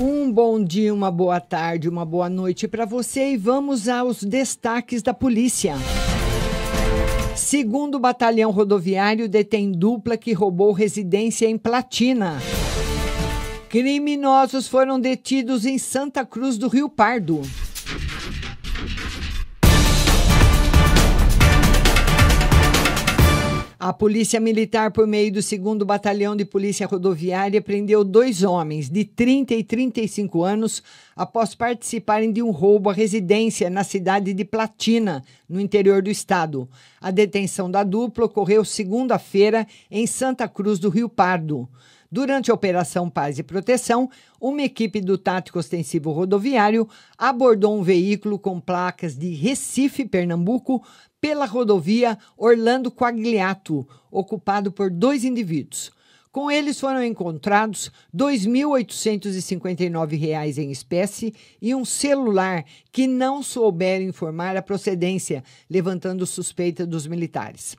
Um bom dia, uma boa tarde, uma boa noite para você e vamos aos destaques da polícia. Segundo Batalhão Rodoviário detém dupla que roubou residência em Platina. Criminosos foram detidos em Santa Cruz do Rio Pardo. A Polícia Militar, por meio do 2 Batalhão de Polícia Rodoviária, prendeu dois homens de 30 e 35 anos após participarem de um roubo à residência na cidade de Platina, no interior do estado. A detenção da dupla ocorreu segunda-feira em Santa Cruz do Rio Pardo. Durante a Operação Paz e Proteção, uma equipe do Tático Ostensivo Rodoviário abordou um veículo com placas de Recife, Pernambuco, pela rodovia Orlando Quagliato, ocupado por dois indivíduos. Com eles foram encontrados R$ 2.859 em espécie e um celular que não souberam informar a procedência, levantando suspeita dos militares.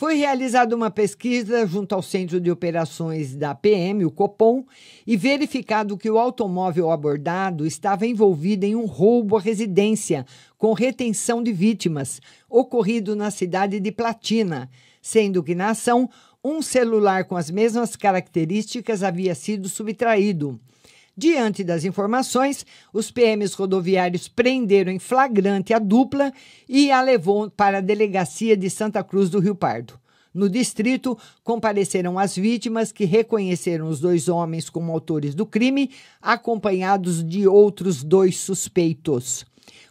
Foi realizada uma pesquisa junto ao Centro de Operações da PM, o Copom, e verificado que o automóvel abordado estava envolvido em um roubo à residência, com retenção de vítimas, ocorrido na cidade de Platina, sendo que na ação um celular com as mesmas características havia sido subtraído. Diante das informações, os PMs rodoviários prenderam em flagrante a dupla e a levou para a delegacia de Santa Cruz do Rio Pardo. No distrito, compareceram as vítimas que reconheceram os dois homens como autores do crime, acompanhados de outros dois suspeitos.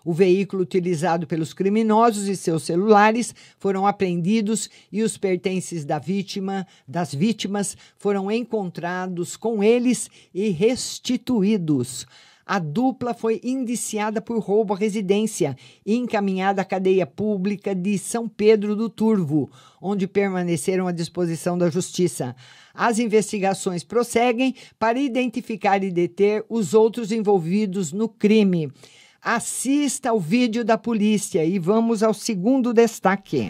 O veículo utilizado pelos criminosos e seus celulares foram apreendidos e os pertences da vítima, das vítimas, foram encontrados com eles e restituídos. A dupla foi indiciada por roubo à residência e encaminhada à cadeia pública de São Pedro do Turvo, onde permaneceram à disposição da Justiça. As investigações prosseguem para identificar e deter os outros envolvidos no crime. Assista ao vídeo da polícia e vamos ao segundo destaque.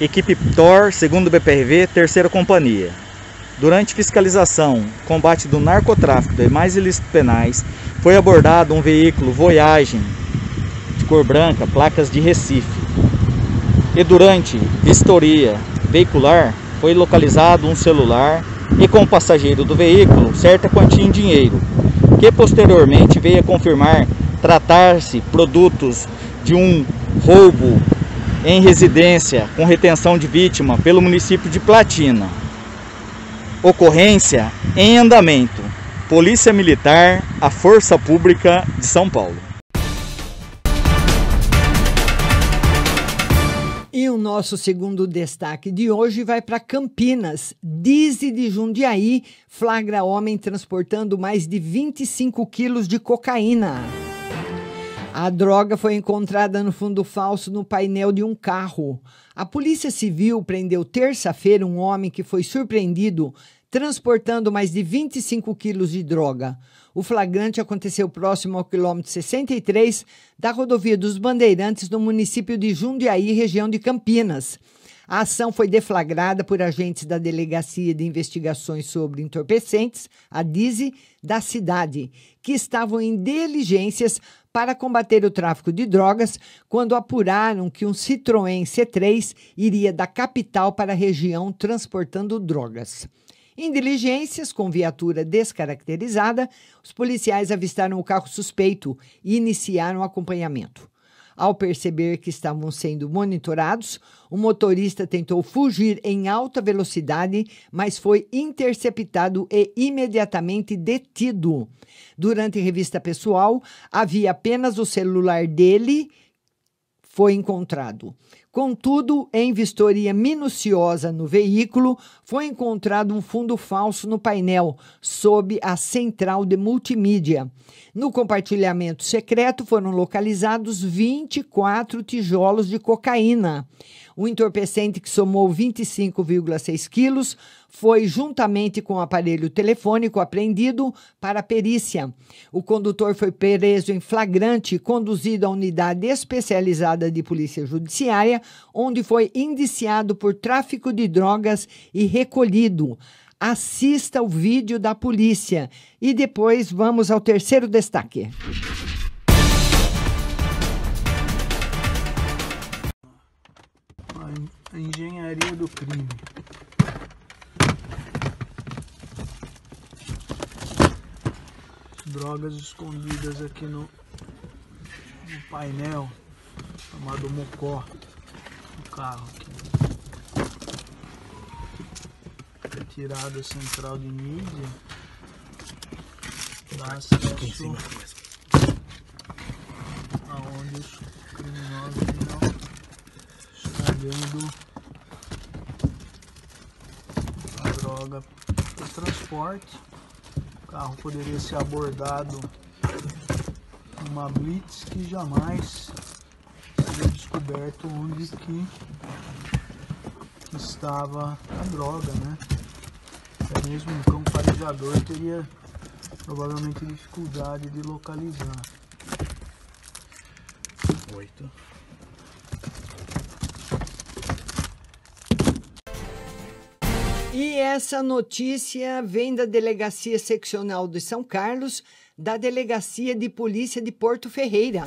Equipe PTOR, segundo BPRV, terceira companhia. Durante fiscalização, combate do narcotráfico e mais ilícitos penais, foi abordado um veículo Voyage, de cor branca, placas de Recife. E durante vistoria veicular, foi localizado um celular e com o passageiro do veículo certa quantia em dinheiro, que posteriormente veio a confirmar tratar-se produtos de um roubo em residência com retenção de vítima pelo município de Platina. Ocorrência em andamento. Polícia Militar, a Força Pública de São Paulo. o nosso segundo destaque de hoje vai para Campinas. Dize de Jundiaí flagra homem transportando mais de 25 quilos de cocaína. A droga foi encontrada no fundo falso no painel de um carro. A Polícia Civil prendeu terça-feira um homem que foi surpreendido transportando mais de 25 quilos de droga. O flagrante aconteceu próximo ao quilômetro 63 da rodovia dos Bandeirantes, no município de Jundiaí, região de Campinas. A ação foi deflagrada por agentes da Delegacia de Investigações sobre Entorpecentes, a DISE, da cidade, que estavam em diligências para combater o tráfico de drogas quando apuraram que um Citroën C3 iria da capital para a região transportando drogas. Em diligências com viatura descaracterizada, os policiais avistaram o carro suspeito e iniciaram o acompanhamento. Ao perceber que estavam sendo monitorados, o motorista tentou fugir em alta velocidade, mas foi interceptado e imediatamente detido. Durante revista pessoal, havia apenas o celular dele foi encontrado. Contudo, em vistoria minuciosa no veículo, foi encontrado um fundo falso no painel, sob a central de multimídia. No compartilhamento secreto foram localizados 24 tijolos de cocaína. O entorpecente, que somou 25,6 quilos, foi juntamente com o aparelho telefônico apreendido para perícia. O condutor foi preso em flagrante e conduzido à unidade especializada de polícia judiciária, onde foi indiciado por tráfico de drogas e recolhido. Assista o vídeo da polícia e depois vamos ao terceiro destaque. cena do crime. Drogas escondidas aqui no, no painel chamado Mocó do carro aqui. Retirada central de mídia. Dá acesso aonde os criminosos estão espalhando droga para transporte. O carro poderia ser abordado numa blitz que jamais seria descoberto onde que estava a droga, né? Até mesmo um cão farejador teria provavelmente dificuldade de localizar. Oito. E essa notícia vem da Delegacia Seccional de São Carlos, da Delegacia de Polícia de Porto Ferreira.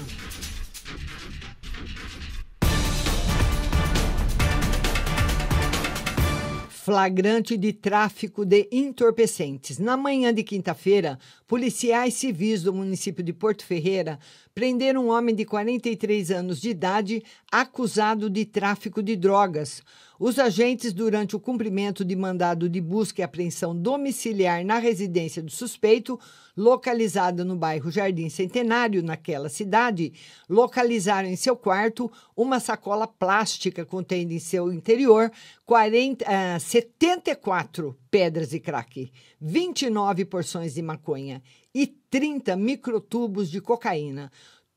flagrante de tráfico de entorpecentes. Na manhã de quinta-feira, policiais civis do município de Porto Ferreira prenderam um homem de 43 anos de idade acusado de tráfico de drogas. Os agentes, durante o cumprimento de mandado de busca e apreensão domiciliar na residência do suspeito, localizada no bairro Jardim Centenário, naquela cidade, localizaram em seu quarto uma sacola plástica contendo em seu interior 40, uh, eh, 74 pedras de crack, 29 porções de maconha e 30 microtubos de cocaína,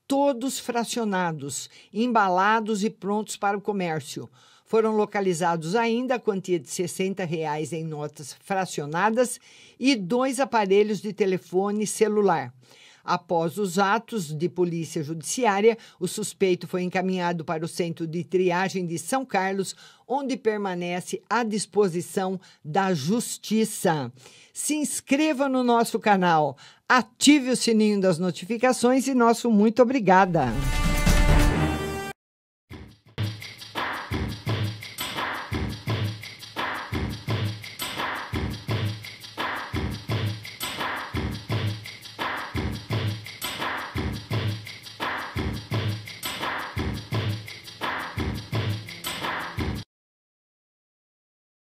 todos fracionados, embalados e prontos para o comércio. Foram localizados ainda a quantia de 60 reais em notas fracionadas e dois aparelhos de telefone celular. Após os atos de polícia judiciária, o suspeito foi encaminhado para o centro de triagem de São Carlos, onde permanece à disposição da Justiça. Se inscreva no nosso canal, ative o sininho das notificações e nosso muito obrigada.